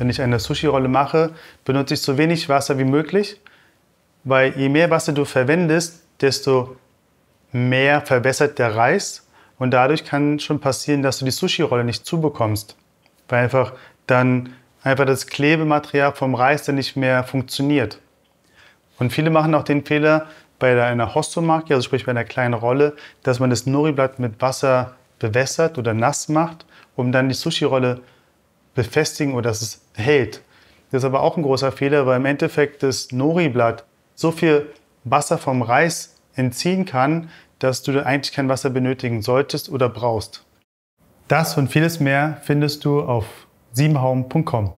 Wenn ich eine Sushi-Rolle mache, benutze ich so wenig Wasser wie möglich, weil je mehr Wasser du verwendest, desto mehr verwässert der Reis und dadurch kann schon passieren, dass du die Sushi-Rolle nicht zubekommst, weil einfach dann einfach das Klebematerial vom Reis dann nicht mehr funktioniert. Und viele machen auch den Fehler bei einer Hostomaki, also sprich bei einer kleinen Rolle, dass man das Nori-Blatt mit Wasser bewässert oder nass macht, um dann die Sushi-Rolle zu befestigen oder dass es hält. Das ist aber auch ein großer Fehler, weil im Endeffekt das Nori-Blatt so viel Wasser vom Reis entziehen kann, dass du eigentlich kein Wasser benötigen solltest oder brauchst. Das und vieles mehr findest du auf siebenhaum.com.